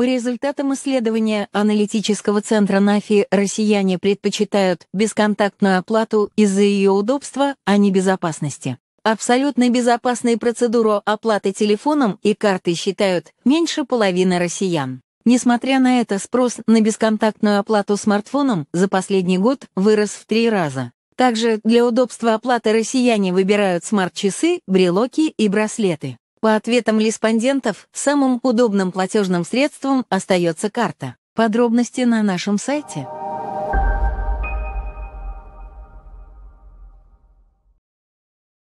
По результатам исследования аналитического центра НАФИ россияне предпочитают бесконтактную оплату из-за ее удобства, а не безопасности. Абсолютно безопасной процедуру оплаты телефоном и картой считают меньше половины россиян. Несмотря на это, спрос на бесконтактную оплату смартфоном за последний год вырос в три раза. Также для удобства оплаты россияне выбирают смарт-часы, брелоки и браслеты. По ответам респондентов, самым удобным платежным средством остается карта. Подробности на нашем сайте.